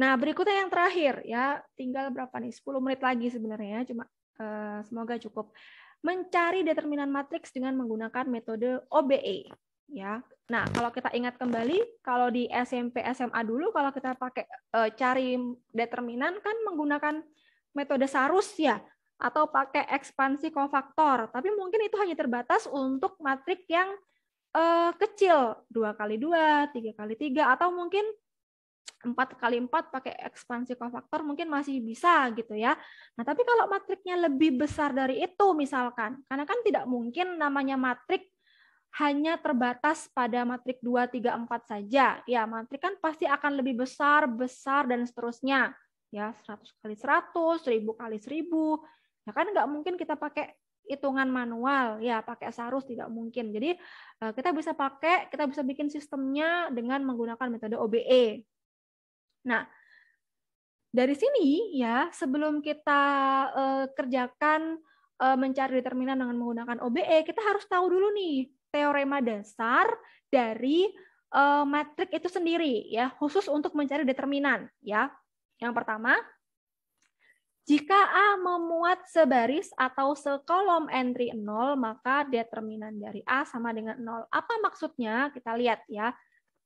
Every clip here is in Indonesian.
Nah, berikutnya yang terakhir ya, tinggal berapa nih? 10 menit lagi sebenarnya, cuma eh, semoga cukup. Mencari determinan matriks dengan menggunakan metode OBE ya. Nah, kalau kita ingat kembali, kalau di SMP SMA dulu kalau kita pakai eh, cari determinan kan menggunakan metode sarus ya atau pakai ekspansi kofaktor. Tapi mungkin itu hanya terbatas untuk matriks yang eh, kecil, dua kali dua tiga kali tiga atau mungkin 4 kali 4 pakai ekspansi kofaktor mungkin masih bisa gitu ya. Nah, tapi kalau matriknya lebih besar dari itu misalkan, karena kan tidak mungkin namanya matrik hanya terbatas pada matrik 2, 3, 4 saja. Ya, matrik kan pasti akan lebih besar, besar, dan seterusnya. Ya, 100 kali 100, 1000 kali 1000. Ya kan nggak mungkin kita pakai hitungan manual, ya pakai sarus tidak mungkin. Jadi eh, kita bisa pakai, kita bisa bikin sistemnya dengan menggunakan metode OBE Nah, dari sini ya sebelum kita uh, kerjakan uh, mencari determinan dengan menggunakan OBE, kita harus tahu dulu nih teorema dasar dari uh, eh, matrik itu sendiri ya, khusus untuk mencari determinan ya. Yang pertama, jika A memuat sebaris atau sekolom entry 0, maka determinan dari A sama dengan 0. Apa maksudnya? Kita lihat ya.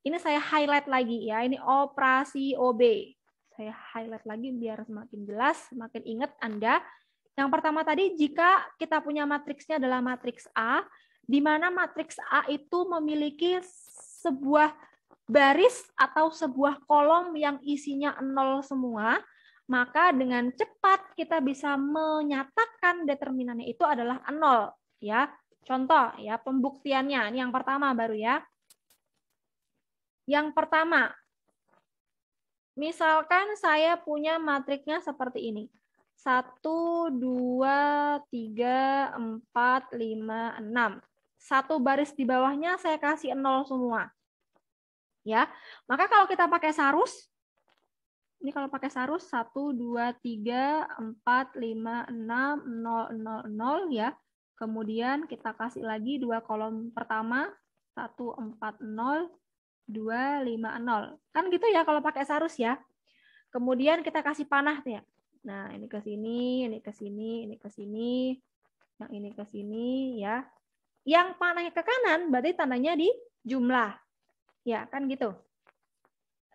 Ini saya highlight lagi ya, ini operasi OB. Saya highlight lagi biar semakin jelas, semakin ingat Anda. Yang pertama tadi, jika kita punya matriksnya adalah matriks A, di mana matriks A itu memiliki sebuah baris atau sebuah kolom yang isinya nol semua, maka dengan cepat kita bisa menyatakan determinannya itu adalah nol ya. Contoh ya pembuktiannya. Ini yang pertama baru ya. Yang pertama, misalkan saya punya matriknya seperti ini. 1, 2, 3, 4, 5, 6. Satu baris di bawahnya saya kasih 0 semua. ya. Maka kalau kita pakai sarus, ini kalau pakai sarus 1, 2, 3, 4, 5, 6, 0, 0, 0 ya. Kemudian kita kasih lagi dua kolom pertama, 1, 4, 0, 250. Kan gitu ya kalau pakai sarus ya. Kemudian kita kasih panah ya. Nah, ini ke sini, ini ke sini, ini ke sini, yang ini ke sini ya. Yang panahnya ke kanan berarti tandanya di jumlah. Ya, kan gitu.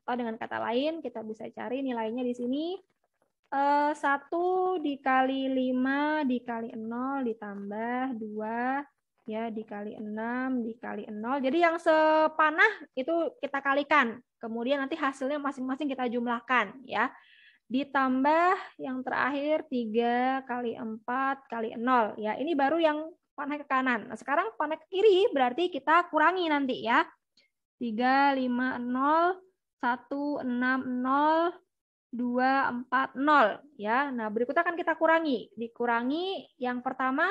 Atau dengan kata lain kita bisa cari nilainya di sini 1 eh, dikali 5 dikali 0 ditambah 2 ya dikali 6 dikali 0. Jadi yang sepanah itu kita kalikan. Kemudian nanti hasilnya masing-masing kita jumlahkan ya. Ditambah yang terakhir 3 kali 4 kali 0 ya. Ini baru yang panah ke kanan. Nah, sekarang panah ke kiri berarti kita kurangi nanti ya. 3 5 0 1 6 0 2 4 0 ya. Nah, berikutnya akan kita kurangi. Dikurangi yang pertama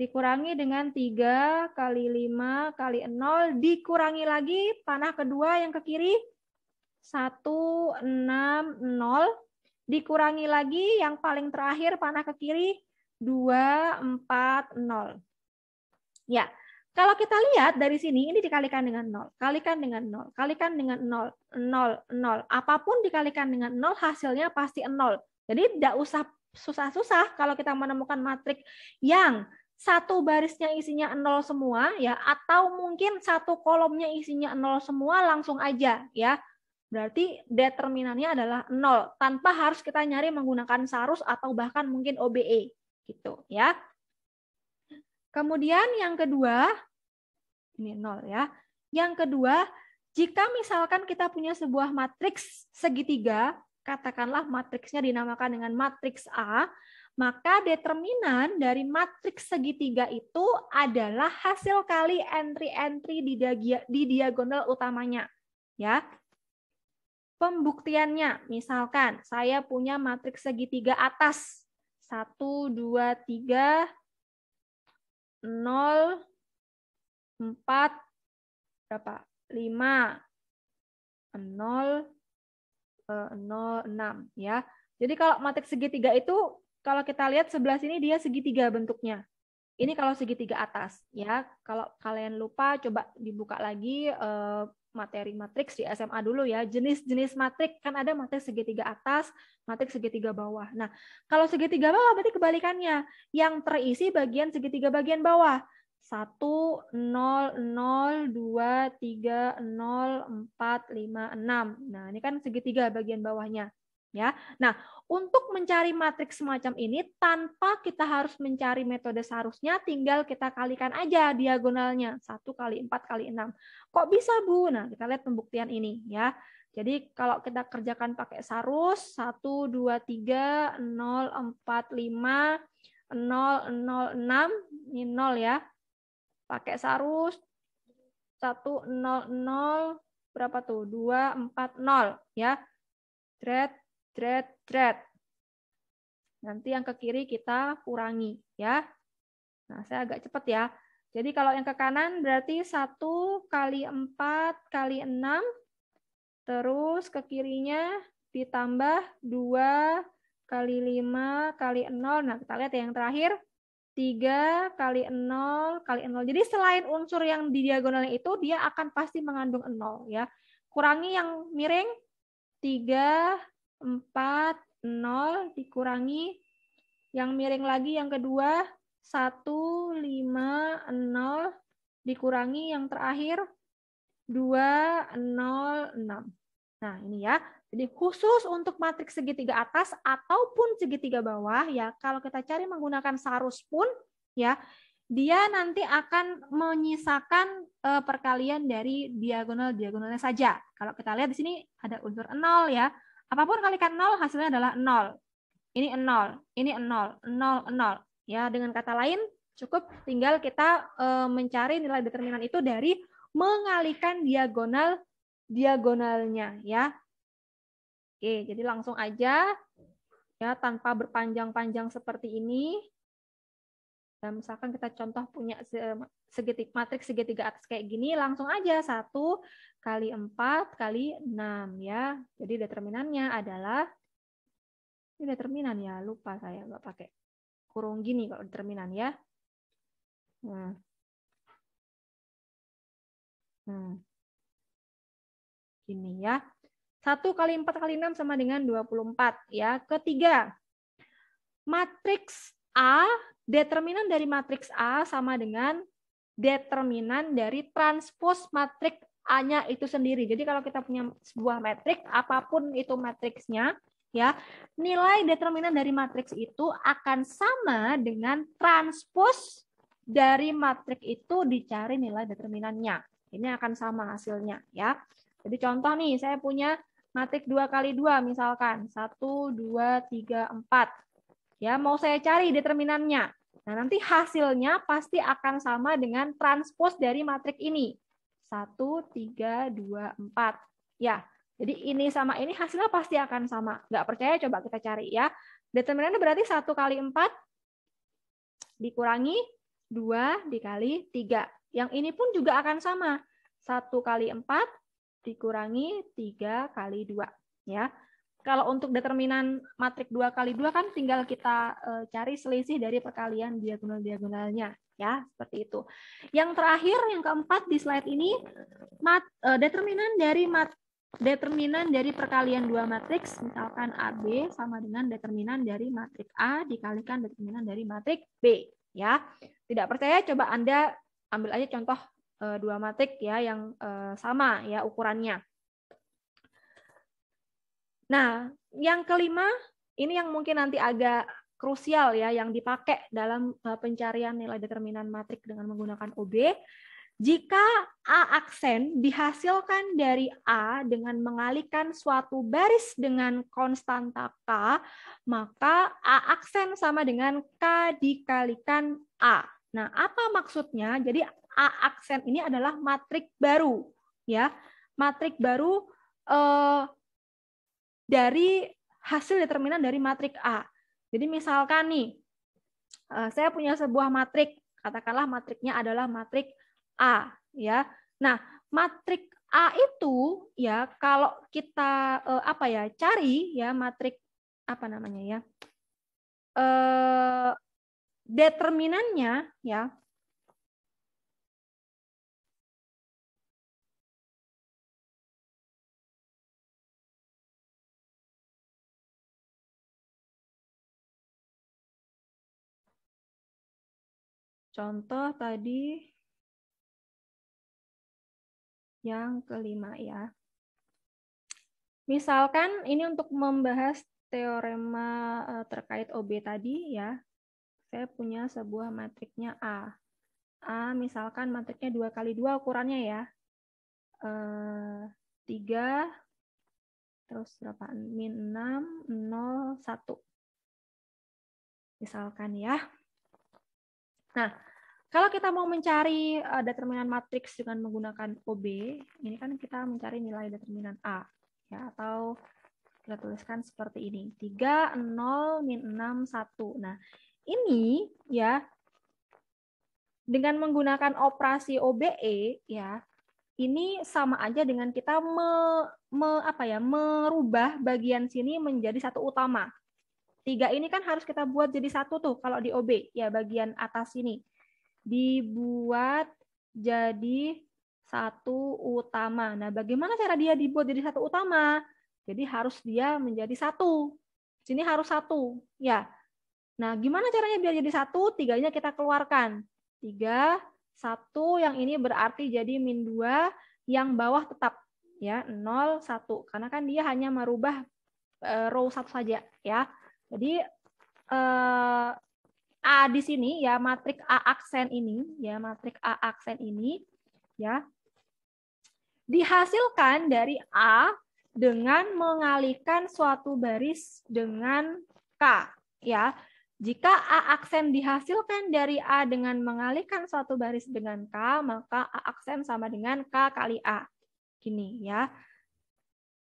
dikurangi dengan 3 kali 5 kali 0, dikurangi lagi panah kedua yang ke kiri, 1, 6, 0, dikurangi lagi yang paling terakhir panah ke kiri, 2, 4, 0. Ya, kalau kita lihat dari sini, ini dikalikan dengan 0, kalikan dengan 0, kalikan dengan 0, 0, 0. Apapun dikalikan dengan 0, hasilnya pasti 0. Jadi tidak usah susah-susah kalau kita menemukan matrik yang satu barisnya isinya nol semua ya atau mungkin satu kolomnya isinya nol semua langsung aja ya. Berarti determinannya adalah nol tanpa harus kita nyari menggunakan sarus atau bahkan mungkin OBE gitu ya. Kemudian yang kedua ini nol ya. Yang kedua, jika misalkan kita punya sebuah matriks segitiga, katakanlah matriksnya dinamakan dengan matriks A, maka determinan dari matriks segitiga itu adalah hasil kali entry-entry di, -entry di diagonal utamanya. Ya, Pembuktiannya, misalkan saya punya matriks segitiga atas. 1, 2, 3, 0, 4, berapa? 5, 0, 0, 6. Ya. Jadi kalau matriks segitiga itu kalau kita lihat sebelah sini dia segitiga bentuknya. Ini kalau segitiga atas ya. Kalau kalian lupa coba dibuka lagi eh, materi matriks di SMA dulu ya. Jenis-jenis matriks kan ada matriks segitiga atas, matriks segitiga bawah. Nah, kalau segitiga bawah berarti kebalikannya. Yang terisi bagian segitiga bagian bawah. 1 0 0 2 3 0 4 5 6. Nah, ini kan segitiga bagian bawahnya. Ya. Nah, untuk mencari matriks semacam ini tanpa kita harus mencari metode seharusnya, tinggal kita kalikan aja diagonalnya 1 kali 4 kali 6. Kok bisa, Bu? Nah, kita lihat pembuktian ini ya. Jadi kalau kita kerjakan pakai sarus 1 2 3 0 4 5 0 0 6 ini 0 ya. Pakai sarus 1 0 0 berapa tuh? 2 4 0 ya. Dread dread, dread. Nanti yang ke kiri kita kurangi ya. Nah, saya agak cepat ya. Jadi kalau yang ke kanan berarti 1 kali 4 kali 6, terus ke kirinya ditambah 2 kali 5 kali 0. Nah, kita lihat ya yang terakhir 3 kali 0 kali 0. Jadi selain unsur yang di diagonalnya itu, dia akan pasti mengandung 0. ya. Kurangi yang miring, 3 4, 0 dikurangi yang miring lagi yang kedua 1, 5, 0 dikurangi yang terakhir 2, 0, 6. Nah ini ya, jadi khusus untuk matriks segitiga atas ataupun segitiga bawah ya kalau kita cari menggunakan sarus pun ya dia nanti akan menyisakan eh, perkalian dari diagonal-diagonalnya saja. Kalau kita lihat di sini ada unsur 0 ya, Apapun kalikan 0, hasilnya adalah 0. Ini 0, ini 0, 0, 0. Ya, dengan kata lain, cukup tinggal kita e, mencari nilai determinan itu dari mengalikan diagonal diagonalnya ya. Oke, jadi langsung aja ya tanpa berpanjang-panjang seperti ini dan misalkan kita contoh punya segitiga matriks segitiga atas kayak gini, langsung aja satu kali empat kali enam ya. Jadi determinannya adalah ini determinan ya, lupa saya nggak pakai kurung gini kalau determinan ya. Nah. Hmm. Gini ya. 1 kali 4 kali 6 sama dengan 24 ya. Ketiga, matriks A determinan dari matriks A sama dengan determinan dari transpose matriks A-nya itu sendiri. Jadi kalau kita punya sebuah matriks, apapun itu matriksnya, ya nilai determinan dari matriks itu akan sama dengan transpose dari matriks itu dicari nilai determinannya. Ini akan sama hasilnya ya. Jadi contoh nih saya punya matriks 2 kali 2 misalkan 1 2 3 4. Ya, mau saya cari determinannya. Nah, nanti hasilnya pasti akan sama dengan transpose dari matrik ini. 1, 3, 2, 4. Ya, jadi ini sama ini hasilnya pasti akan sama. Nggak percaya coba kita cari ya. Determinannya berarti 1 kali 4 dikurangi 2 dikali 3. Yang ini pun juga akan sama. 1 kali 4 dikurangi 3 kali 2. Ya. Kalau untuk determinan matrik dua kali dua kan tinggal kita eh, cari selisih dari perkalian diagonal-diagonalnya ya seperti itu. Yang terakhir yang keempat di slide ini mat, eh, determinan dari mat, determinan dari perkalian dua matriks misalkan AB sama dengan determinan dari matrik A dikalikan determinan dari matrik B ya. Tidak percaya coba Anda ambil aja contoh eh, dua matrik ya yang sama ya ukurannya. Nah, yang kelima ini yang mungkin nanti agak krusial ya yang dipakai dalam eh, pencarian nilai determinan matrik dengan menggunakan OB. Jika A aksen dihasilkan dari A dengan mengalihkan suatu baris dengan konstanta K, maka A aksen sama dengan K dikalikan A. Nah, apa maksudnya? Jadi A aksen ini adalah matrik baru, ya. Matrik baru eh, dari hasil determinan dari matrik A. Jadi misalkan nih, eh, saya punya sebuah matrik, katakanlah matriknya adalah matrik A, ya. Nah, matrik A itu ya kalau kita eh, apa ya cari ya matrik apa namanya ya eh, determinannya ya Contoh tadi yang kelima ya. Misalkan ini untuk membahas teorema eh, terkait OB tadi ya. Saya punya sebuah matriknya A. A misalkan matriknya dua kali dua ukurannya ya. Eh, tiga terus berapa? Min 6, 0, 1. Misalkan ya. Nah, kalau kita mau mencari eh, determinan matriks dengan menggunakan OB, ini kan kita mencari nilai determinan A, ya, atau kita tuliskan seperti ini, 3, 0, min 6, 1. Nah, ini ya, dengan menggunakan operasi OBE, ya, ini sama aja dengan kita me, me, apa ya, merubah bagian sini menjadi satu utama. Tiga ini kan harus kita buat jadi satu tuh kalau di OB, ya bagian atas ini. Dibuat jadi satu utama. Nah, bagaimana cara dia dibuat jadi satu utama? Jadi harus dia menjadi satu. Sini harus satu, ya. Nah, gimana caranya biar jadi satu? Tiganya kita keluarkan. Tiga, satu yang ini berarti jadi min dua, yang bawah tetap ya nol satu. karena kan dia hanya merubah eh, row satu saja ya. Jadi eh, A di sini ya matrik A aksen ini ya matrik A aksen ini ya dihasilkan dari A dengan mengalihkan suatu baris dengan K ya. Jika A aksen dihasilkan dari A dengan mengalihkan suatu baris dengan K, maka A aksen sama dengan K kali A. Gini ya.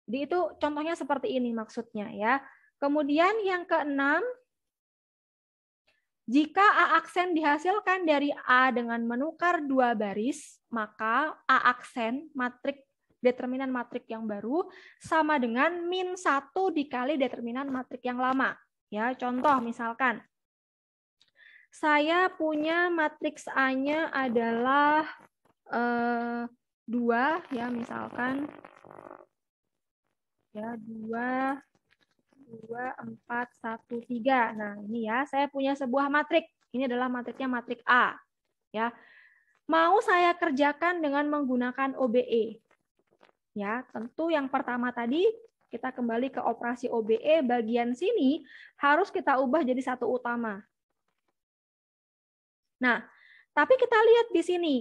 Jadi itu contohnya seperti ini maksudnya ya. Kemudian yang keenam, jika A aksen dihasilkan dari A dengan menukar dua baris, maka A aksen matrik determinan matrik yang baru sama dengan min 1 dikali determinan matrik yang lama. Ya, contoh misalkan saya punya matriks A-nya adalah eh, ya misalkan ya dua dua, empat, satu, tiga. Nah, ini ya, saya punya sebuah matrik. Ini adalah matriknya matrik A. Ya, mau saya kerjakan dengan menggunakan OBE. Ya, tentu yang pertama tadi kita kembali ke operasi OBE bagian sini harus kita ubah jadi satu utama. Nah, tapi kita lihat di sini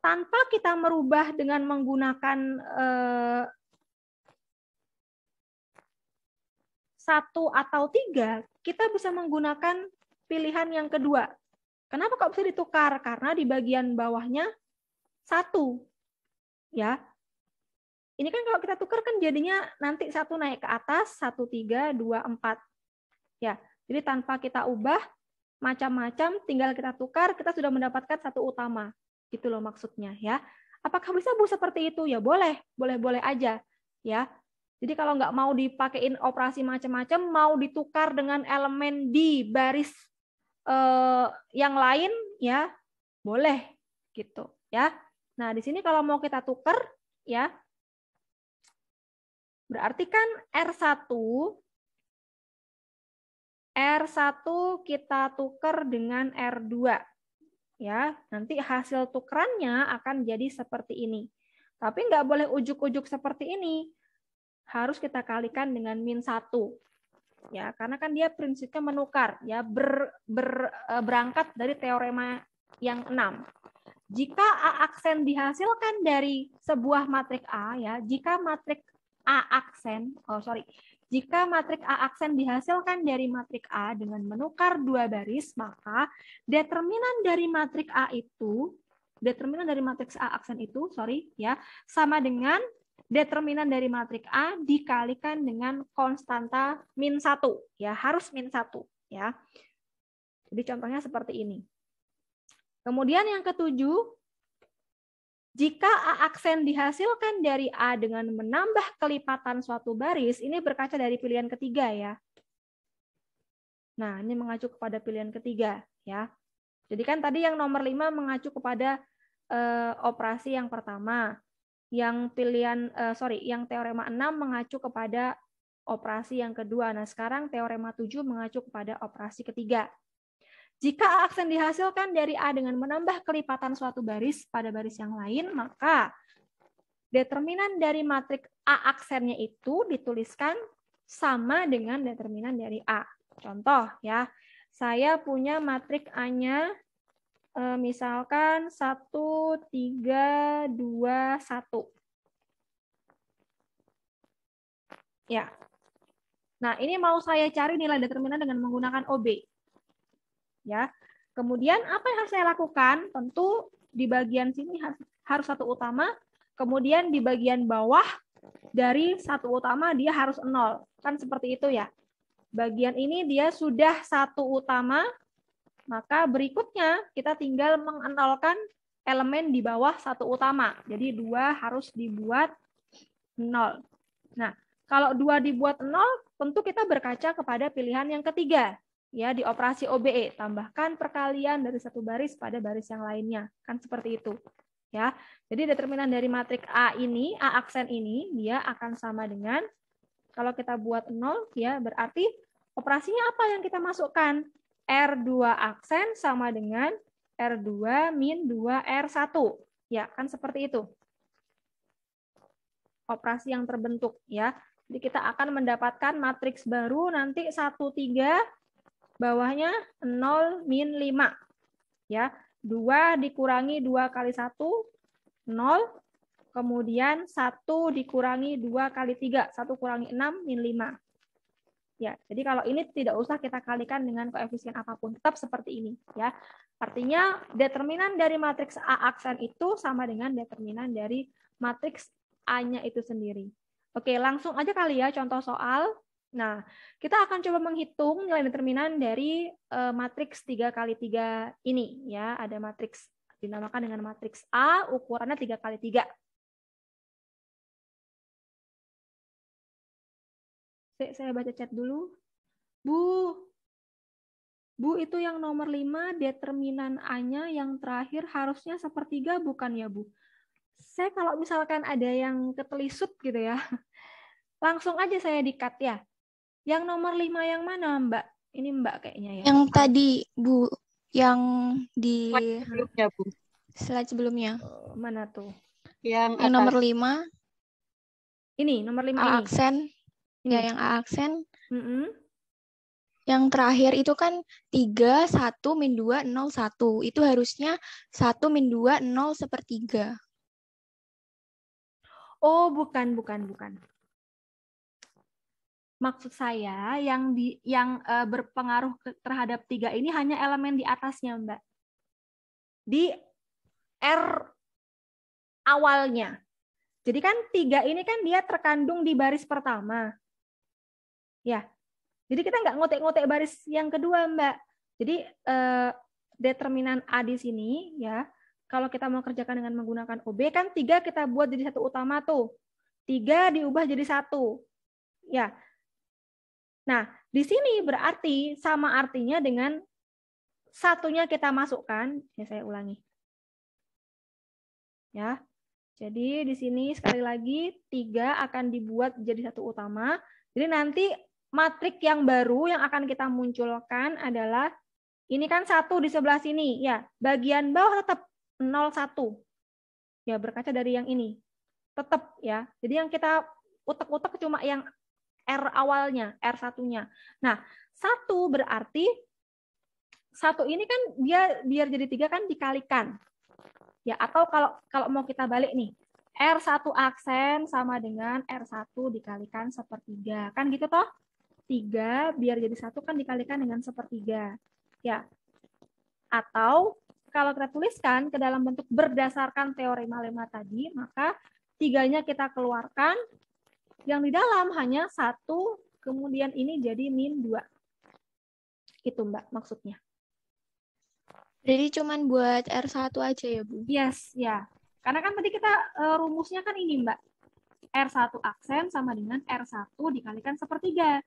tanpa kita merubah dengan menggunakan eh, satu atau tiga, kita bisa menggunakan pilihan yang kedua. Kenapa kok bisa ditukar? Karena di bagian bawahnya satu, ya. Ini kan kalau kita tukar kan jadinya nanti satu naik ke atas, satu tiga, dua empat, ya. Jadi tanpa kita ubah macam-macam, tinggal kita tukar, kita sudah mendapatkan satu utama, gitu loh maksudnya, ya. Apakah bisa bu seperti itu? Ya boleh, boleh-boleh aja, ya. Jadi kalau nggak mau dipakein operasi macam-macam, mau ditukar dengan elemen di baris eh, yang lain, ya boleh gitu ya. Nah di sini kalau mau kita tuker, ya berarti kan R1 R1 kita tuker dengan R2. Ya, nanti hasil tukerannya akan jadi seperti ini. Tapi nggak boleh ujuk-ujuk seperti ini harus kita kalikan dengan min 1. Ya, karena kan dia prinsipnya menukar, ya ber, ber, eh, berangkat dari teorema yang enam. Jika A aksen dihasilkan dari sebuah matrik A ya, jika matrik A aksen, oh sorry, jika matrik A aksen dihasilkan dari matrik A dengan menukar dua baris, maka determinan dari matrik A itu, determinan dari matriks A aksen itu, sorry ya, sama dengan determinan dari matriks A dikalikan dengan konstanta min satu, Ya, harus min satu, Ya. Jadi contohnya seperti ini. Kemudian yang ketujuh, jika A aksen dihasilkan dari A dengan menambah kelipatan suatu baris, ini berkaca dari pilihan ketiga ya. Nah, ini mengacu kepada pilihan ketiga ya. Jadi kan tadi yang nomor lima mengacu kepada eh, operasi yang pertama yang pilihan uh, sorry yang teorema 6 mengacu kepada operasi yang kedua. Nah, sekarang teorema 7 mengacu kepada operasi ketiga. Jika A aksen dihasilkan dari A dengan menambah kelipatan suatu baris pada baris yang lain, maka determinan dari matriks A aksennya itu dituliskan sama dengan determinan dari A. Contoh ya, saya punya matriks A-nya Eh, misalkan 1, 3, 2, 1. Ya. Nah, ini mau saya cari nilai determinan dengan menggunakan OB. Ya. Kemudian apa yang harus saya lakukan? Tentu di bagian sini harus satu utama, kemudian di bagian bawah dari satu utama dia harus nol. Kan seperti itu ya. Bagian ini dia sudah satu utama, maka berikutnya kita tinggal mengenalkan elemen di bawah satu utama. Jadi dua harus dibuat nol. Nah, kalau dua dibuat nol, tentu kita berkaca kepada pilihan yang ketiga, ya di operasi OBE, tambahkan perkalian dari satu baris pada baris yang lainnya, kan seperti itu, ya. Jadi determinan dari matrik A ini, A aksen ini, dia akan sama dengan kalau kita buat nol, ya berarti operasinya apa yang kita masukkan? R2 aksen sama dengan R2 min 2R1. Ya, kan seperti itu. Operasi yang terbentuk ya. Jadi kita akan mendapatkan matriks baru nanti 1 3 bawahnya 0 min 5. Ya, 2 dikurangi 2 kali 1 0 kemudian 1 dikurangi 2 kali 3. 1 kurangi 6, min 5. Ya, jadi kalau ini tidak usah kita kalikan dengan koefisien apapun, tetap seperti ini ya. Artinya determinan dari matriks A aksen itu sama dengan determinan dari matriks A-nya itu sendiri. Oke, langsung aja kali ya contoh soal. Nah, kita akan coba menghitung nilai determinan dari uh, matriks 3 kali 3 ini ya. Ada matriks dinamakan dengan matriks A, ukurannya 3 kali 3 saya baca chat dulu. Bu, Bu itu yang nomor 5 determinan A-nya yang terakhir harusnya sepertiga bukan ya Bu? Saya kalau misalkan ada yang ketelisut gitu ya, langsung aja saya di-cut ya. Yang nomor 5 yang mana Mbak? Ini Mbak kayaknya ya. Yang tadi Bu, yang di slide sebelumnya Bu. Slide sebelumnya. Mana tuh? Yang, yang nomor 5. Ini nomor 5 ini. Aksen ya gitu. yang A aksen mm-hmm. yang terakhir itu kan 3, 1, min 2, 0, 1 itu harusnya 1, min 2, 0, sepertiga oh bukan, bukan, bukan maksud saya yang di yang uh, berpengaruh ke, terhadap tiga ini hanya elemen di atasnya mbak di r awalnya jadi kan tiga ini kan dia terkandung di baris pertama Ya, jadi kita nggak ngotek-ngotek baris yang kedua, Mbak. Jadi eh, determinan A di sini, ya. Kalau kita mau kerjakan dengan menggunakan OB, kan tiga kita buat jadi satu utama tuh. Tiga diubah jadi satu. Ya. Nah, di sini berarti sama artinya dengan satunya kita masukkan. Ya, saya ulangi. Ya, jadi di sini sekali lagi tiga akan dibuat jadi satu utama. Jadi nanti matrik yang baru yang akan kita munculkan adalah ini kan satu di sebelah sini ya bagian bawah tetap 01 ya berkaca dari yang ini tetap ya jadi yang kita utek-utek cuma yang R awalnya R satunya nah satu berarti satu ini kan dia biar jadi tiga kan dikalikan ya atau kalau kalau mau kita balik nih R1 aksen sama dengan R1 dikalikan sepertiga. Kan gitu toh? 3 biar jadi satu kan dikalikan dengan sepertiga. Ya. Atau kalau kita tuliskan ke dalam bentuk berdasarkan teorema lema tadi, maka tiganya kita keluarkan, yang di dalam hanya satu, kemudian ini jadi min 2. Itu Mbak maksudnya. Jadi cuman buat R1 aja ya Bu? Yes, ya. Karena kan tadi kita uh, rumusnya kan ini Mbak. R1 aksen sama dengan R1 dikalikan sepertiga.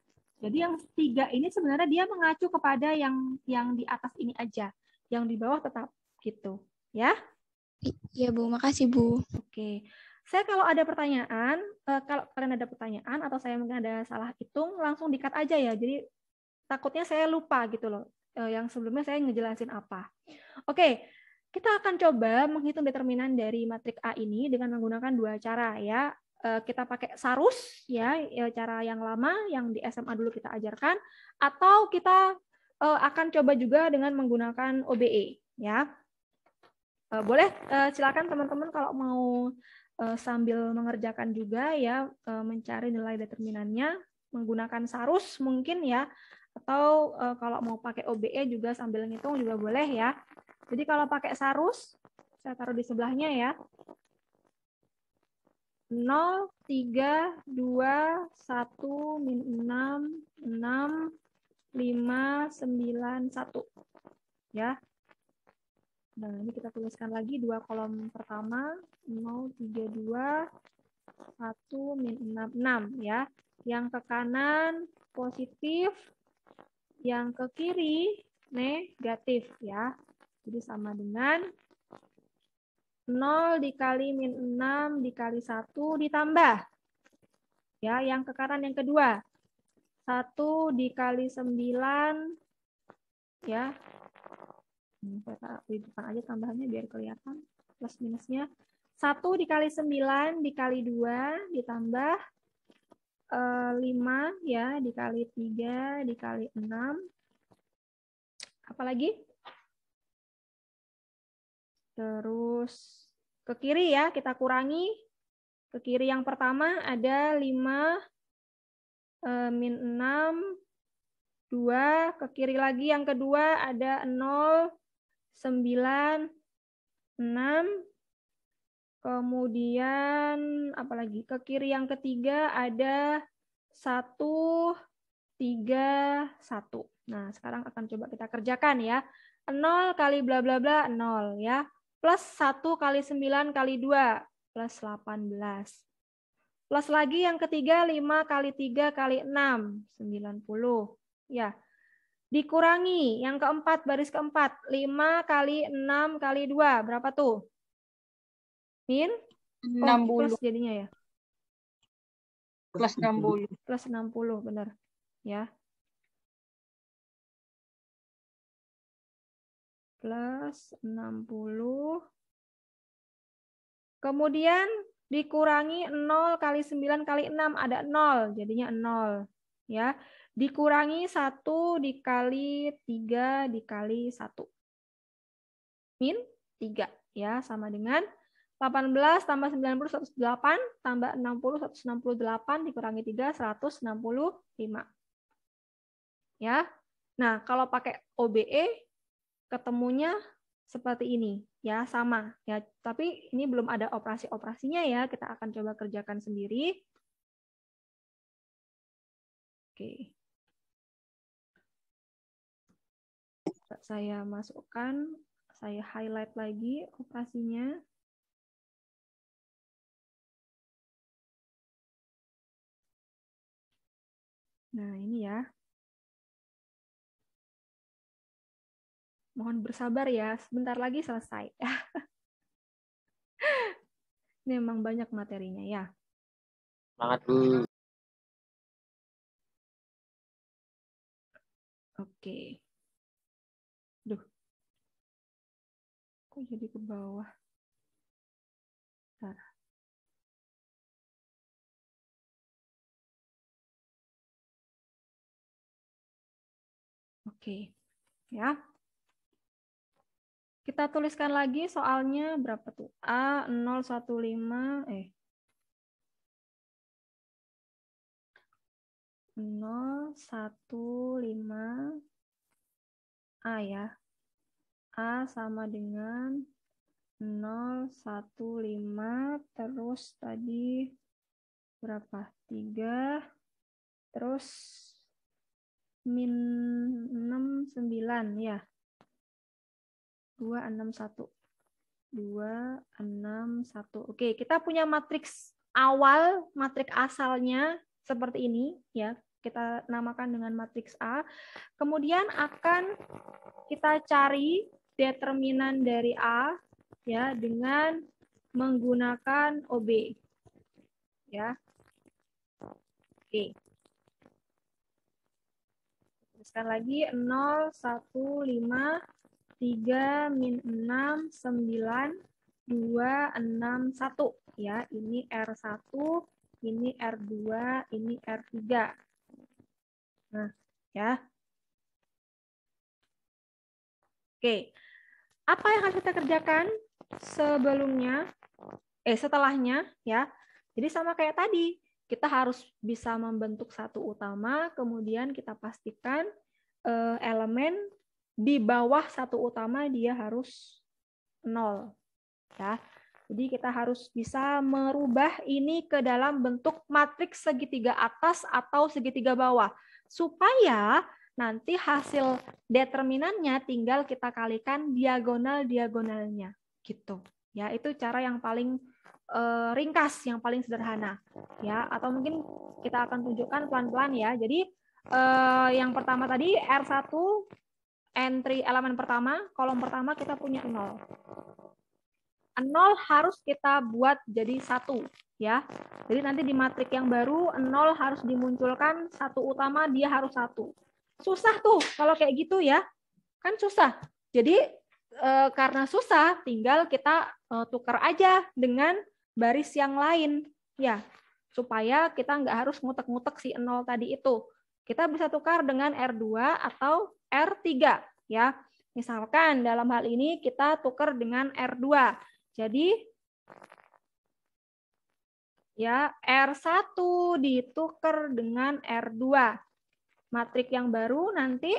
Jadi yang tiga ini sebenarnya dia mengacu kepada yang yang di atas ini aja, yang di bawah tetap gitu, ya? Iya Bu, makasih Bu. Oke. Saya kalau ada pertanyaan, eh, kalau kalian ada pertanyaan atau saya mungkin ada salah hitung, langsung dikat aja ya. Jadi takutnya saya lupa gitu loh, eh, yang sebelumnya saya ngejelasin apa. Oke, kita akan coba menghitung determinan dari matrik A ini dengan menggunakan dua cara ya. Eh, kita pakai sarus ya, ya cara yang lama yang di SMA dulu kita ajarkan atau kita eh, akan coba juga dengan menggunakan OBE ya eh, boleh silakan teman-teman kalau mau sambil mengerjakan juga ya mencari nilai determinannya menggunakan sarus mungkin ya atau kalau mau pakai OBE juga sambil ngitung juga boleh ya jadi kalau pakai sarus saya taruh di sebelahnya ya 0, 3, 2, 1, 6, 6, 5, 9, 1. Ya. Nah, ini kita tuliskan lagi dua kolom pertama, 0, 3, 2, 1, min 6, 6 ya. Yang ke kanan positif, yang ke kiri negatif ya. Jadi sama dengan 0 dikali min 6 dikali 1 ditambah. Ya, yang ke kanan yang kedua. 1 dikali 9 ya. Ini hmm, saya di depan aja tambahannya biar kelihatan plus minusnya. 1 dikali 9 dikali 2 ditambah 5 eh, ya dikali 3 dikali 6 apalagi Terus ke kiri ya, kita kurangi. Ke kiri yang pertama ada 5, eh, min 6, 2. Ke kiri lagi yang kedua ada 0, 9, 6. Kemudian apalagi ke kiri yang ketiga ada 1, 3, 1. Nah, sekarang akan coba kita kerjakan ya. 0 kali bla bla bla 0 ya plus 1 kali 9 kali 2, plus 18. Plus lagi yang ketiga 5 kali 3 kali 6, 90. Ya, dikurangi yang keempat, baris keempat, 5 kali 6 kali 2, berapa tuh? Min? Oh, 60. plus jadinya ya? Plus 60. Plus 60, benar. Ya. plus 60. Kemudian dikurangi 0 kali 9 kali 6 ada 0, jadinya 0. Ya. Dikurangi 1 dikali 3 dikali 1. Min 3 ya sama dengan 18 tambah 90 108 tambah 60 168 dikurangi 3 165. Ya. Nah, kalau pakai OBE ketemunya seperti ini ya sama ya tapi ini belum ada operasi-operasinya ya kita akan coba kerjakan sendiri oke saya masukkan saya highlight lagi operasinya nah ini ya Mohon bersabar ya, sebentar lagi selesai. Ini memang banyak materinya ya. Semangat, Bu. Oke. Duh. Kok jadi ke bawah? Bentar. Oke. Ya. Kita tuliskan lagi soalnya berapa tuh? A015 eh 015 A ya. A sama dengan 015 terus tadi berapa? 3 terus min 69 ya dua dua enam satu enam satu Oke, kita punya matriks awal, matriks asalnya seperti ini ya. Kita namakan dengan matriks A. Kemudian akan kita cari determinan dari A ya dengan menggunakan OB. Ya. Oke. Teruskan lagi nol satu lima 3 min 6, 9, 2, 6, 1. Ya, ini R1, ini R2, ini R3. Nah, ya. Oke. Apa yang harus kita kerjakan sebelumnya? Eh, setelahnya ya. Jadi sama kayak tadi, kita harus bisa membentuk satu utama, kemudian kita pastikan eh, elemen di bawah satu utama dia harus nol. Ya. Jadi kita harus bisa merubah ini ke dalam bentuk matriks segitiga atas atau segitiga bawah. Supaya nanti hasil determinannya tinggal kita kalikan diagonal-diagonalnya. Gitu. Ya, itu cara yang paling uh, ringkas, yang paling sederhana. Ya, atau mungkin kita akan tunjukkan pelan-pelan ya. Jadi uh, yang pertama tadi R1 entry elemen pertama, kolom pertama kita punya nol nol harus kita buat jadi satu ya. Jadi nanti di matrik yang baru nol harus dimunculkan satu utama dia harus satu. Susah tuh kalau kayak gitu ya. Kan susah. Jadi e, karena susah tinggal kita e, tukar aja dengan baris yang lain ya supaya kita nggak harus ngutek-ngutek si nol tadi itu. Kita bisa tukar dengan R2 atau R3 ya. Misalkan dalam hal ini kita tukar dengan R2. Jadi ya R1 ditukar dengan R2. Matrik yang baru nanti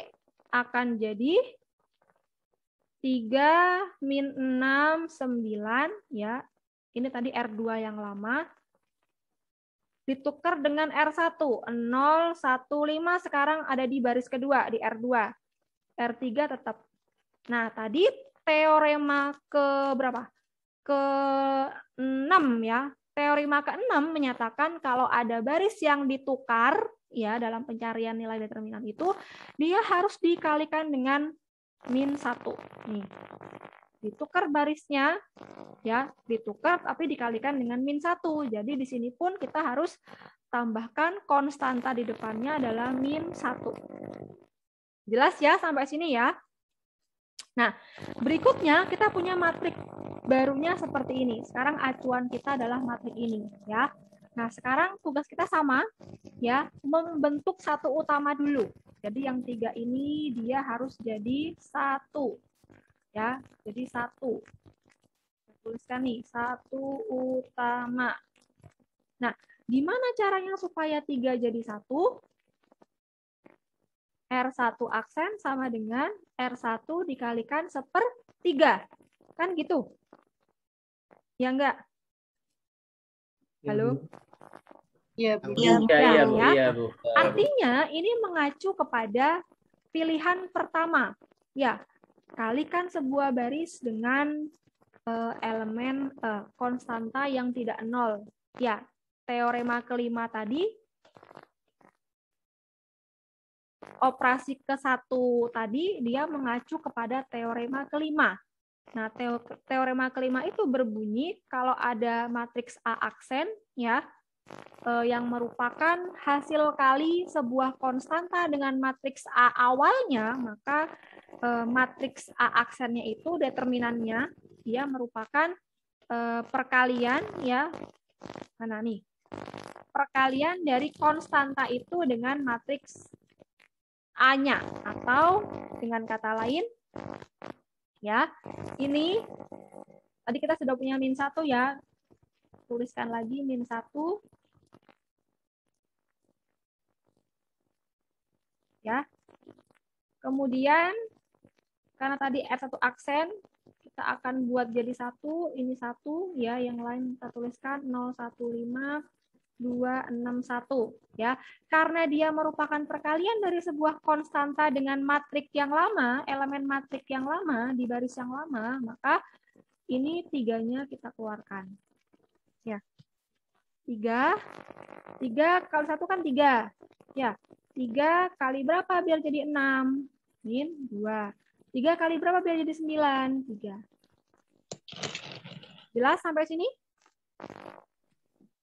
akan jadi 3 min 6 9 ya. Ini tadi R2 yang lama ditukar dengan R1. 0, 1, 5 sekarang ada di baris kedua, di R2. R3 tetap. Nah, tadi teorema ke berapa? Ke 6 ya. Teorema ke-6 menyatakan kalau ada baris yang ditukar ya dalam pencarian nilai determinan itu, dia harus dikalikan dengan min 1. Nih ditukar barisnya ya ditukar tapi dikalikan dengan min satu jadi di sini pun kita harus tambahkan konstanta di depannya adalah min satu jelas ya sampai sini ya nah berikutnya kita punya matrik barunya seperti ini sekarang acuan kita adalah matrik ini ya Nah, sekarang tugas kita sama, ya, membentuk satu utama dulu. Jadi yang tiga ini dia harus jadi satu, ya. Jadi satu. Saya tuliskan nih, satu utama. Nah, gimana caranya supaya tiga jadi satu? R1 aksen sama dengan R1 dikalikan sepertiga. Kan gitu. Ya enggak? Halo? Iya, Bu. Iya, Bu. Ya, Bu. Ya, iya, Bu. Artinya ini mengacu kepada pilihan pertama. Ya, Kalikan sebuah baris dengan uh, elemen uh, konstanta yang tidak nol. Ya, teorema kelima tadi operasi ke satu tadi dia mengacu kepada teorema kelima. Nah, teorema kelima itu berbunyi kalau ada matriks A aksen ya, Eh, yang merupakan hasil kali sebuah konstanta dengan matriks A awalnya, maka eh, matriks A aksennya itu determinannya dia merupakan eh, perkalian ya mana nih perkalian dari konstanta itu dengan matriks A-nya atau dengan kata lain ya ini tadi kita sudah punya min satu ya tuliskan lagi min satu ya. Kemudian karena tadi r satu aksen, kita akan buat jadi satu, ini satu ya, yang lain kita tuliskan 015261, ya. Karena dia merupakan perkalian dari sebuah konstanta dengan matrik yang lama, elemen matrik yang lama di baris yang lama, maka ini tiganya kita keluarkan. Ya. tiga tiga kali satu kan tiga Ya. 3 kali berapa biar jadi 6? Min 2. 3 kali berapa biar jadi 9? 3. Jelas sampai sini?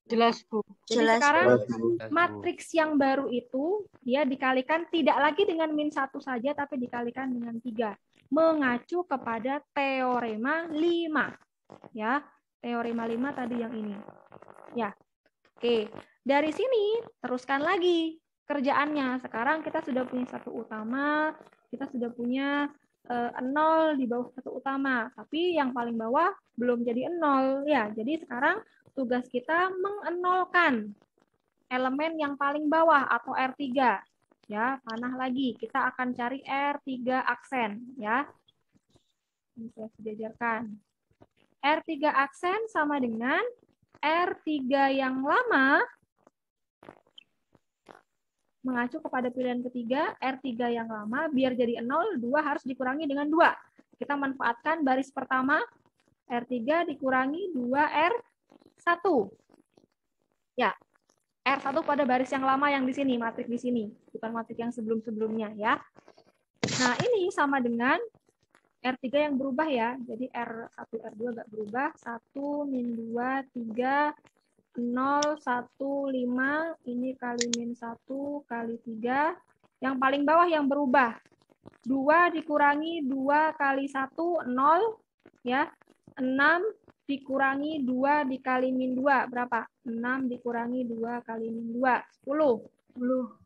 Jelas, Bu. Jadi Jelas, sekarang Bu. matriks yang baru itu dia dikalikan tidak lagi dengan min 1 saja, tapi dikalikan dengan 3. Mengacu kepada teorema 5. Ya, teorema 5 tadi yang ini. Ya, oke. Dari sini, teruskan lagi kerjaannya. Sekarang kita sudah punya satu utama, kita sudah punya eh, nol di bawah satu utama, tapi yang paling bawah belum jadi nol ya. Jadi sekarang tugas kita mengenolkan elemen yang paling bawah atau R3 ya, panah lagi. Kita akan cari R3 aksen ya. Ini saya sejajarkan R3 aksen sama dengan R3 yang lama mengacu kepada pilihan ketiga, R3 yang lama, biar jadi 0, 2 harus dikurangi dengan 2. Kita manfaatkan baris pertama, R3 dikurangi 2R1. Ya, R1 pada baris yang lama yang di sini, matrik di sini, bukan matrik yang sebelum-sebelumnya ya. Nah, ini sama dengan R3 yang berubah ya. Jadi R1, R2 nggak berubah. 1, min 2, 3, 0, 1, 5, ini kali min 1 kali 3. Yang paling bawah yang berubah. 2 dikurangi 2 kali 1, 0. ya 6 dikurangi 2 dikali min 2, berapa? 6 dikurangi 2 kali min 2, 10. 10.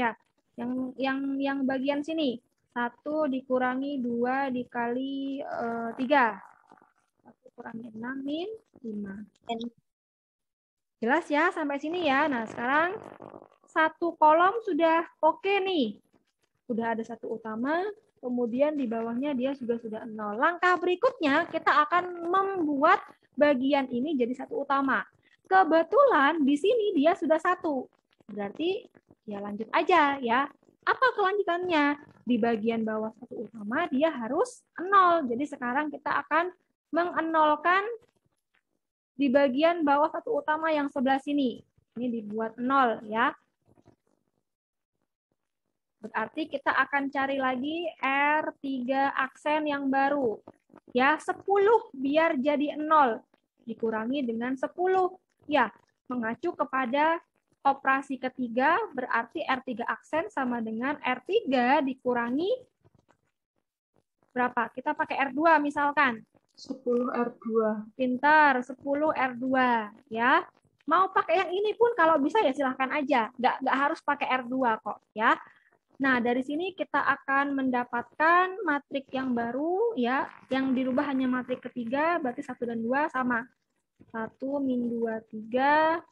Ya, yang yang yang bagian sini. 1 dikurangi 2 dikali uh, 3. 1 kurangi 6 min 5. Jelas ya sampai sini ya. Nah, sekarang satu kolom sudah oke okay nih. Sudah ada satu utama, kemudian di bawahnya dia sudah sudah nol. Langkah berikutnya kita akan membuat bagian ini jadi satu utama. Kebetulan di sini dia sudah satu. Berarti ya lanjut aja ya. Apa kelanjutannya? Di bagian bawah satu utama dia harus nol. Jadi sekarang kita akan mengenolkan di bagian bawah satu utama yang sebelah sini. Ini dibuat nol ya. Berarti kita akan cari lagi R3 aksen yang baru. Ya, 10 biar jadi nol Dikurangi dengan 10. Ya, mengacu kepada operasi ketiga, berarti R3 aksen sama dengan R3 dikurangi berapa? Kita pakai R2 misalkan. 10 R2. Pintar, 10 R2 ya. Mau pakai yang ini pun kalau bisa ya silahkan aja. Nggak, nggak harus pakai R2 kok ya. Nah, dari sini kita akan mendapatkan matrik yang baru ya, yang dirubah hanya matrik ketiga, berarti 1 dan 2 sama. 1 min 2 3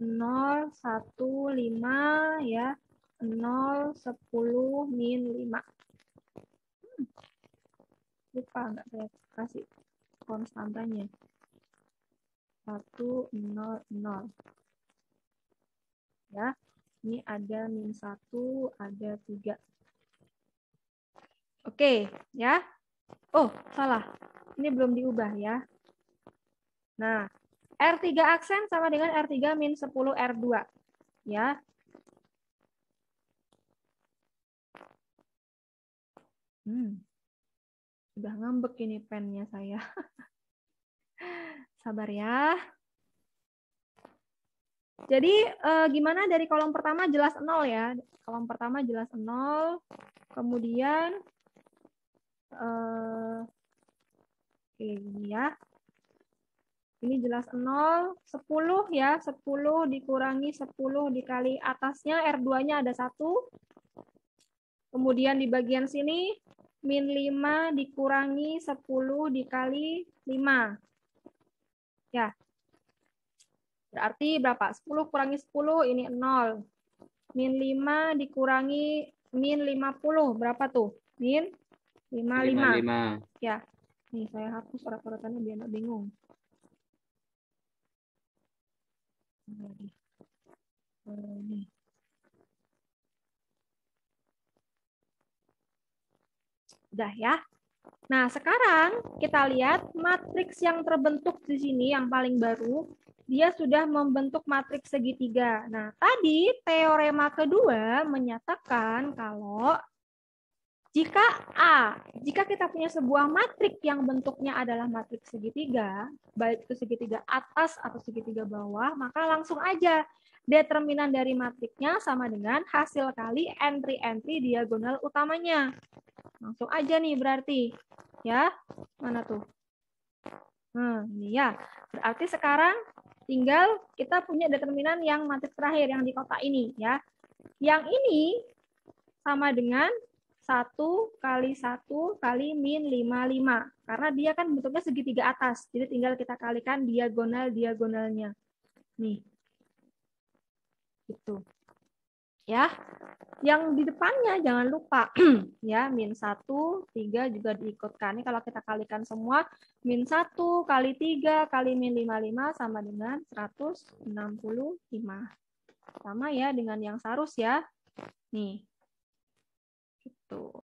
0 1 5 ya. 0 10 min 5. Hmm, lupa nggak kasih konstantanya 1 0 0 ya ini ada min 1 ada 3 oke ya oh salah ini belum diubah ya nah R3 aksen sama dengan R3 min 10 R2 ya hmm sudah ngambek ini pennya saya. Sabar ya. Jadi eh, gimana dari kolom pertama jelas nol ya. Kolom pertama jelas nol Kemudian eh, ini ya. Ini jelas nol sepuluh ya, sepuluh dikurangi sepuluh dikali atasnya R2-nya ada satu Kemudian di bagian sini min 5 dikurangi 10 dikali 5. Ya. Berarti berapa? 10 kurangi 10 ini 0. Min 5 dikurangi min 50. Berapa tuh? Min 55. 55. Ya. Nih saya hapus urat-uratannya biar nggak bingung. Ini. Udah ya. Nah, sekarang kita lihat matriks yang terbentuk di sini yang paling baru, dia sudah membentuk matriks segitiga. Nah, tadi teorema kedua menyatakan kalau jika A, jika kita punya sebuah matriks yang bentuknya adalah matriks segitiga, baik itu segitiga atas atau segitiga bawah, maka langsung aja determinan dari matriknya sama dengan hasil kali entry-entry diagonal utamanya. Langsung aja nih berarti. Ya, mana tuh? Hmm, ini ya. Berarti sekarang tinggal kita punya determinan yang matriks terakhir yang di kotak ini ya. Yang ini sama dengan 1 kali 1 kali min 55. Karena dia kan bentuknya segitiga atas. Jadi tinggal kita kalikan diagonal-diagonalnya. Nih, itu. Ya. Yang di depannya jangan lupa ya, min satu tiga juga diikutkan. Ini kalau kita kalikan semua, min satu kali tiga kali min lima sama dengan seratus enam puluh lima. Sama ya dengan yang seharus ya. Nih. Gitu.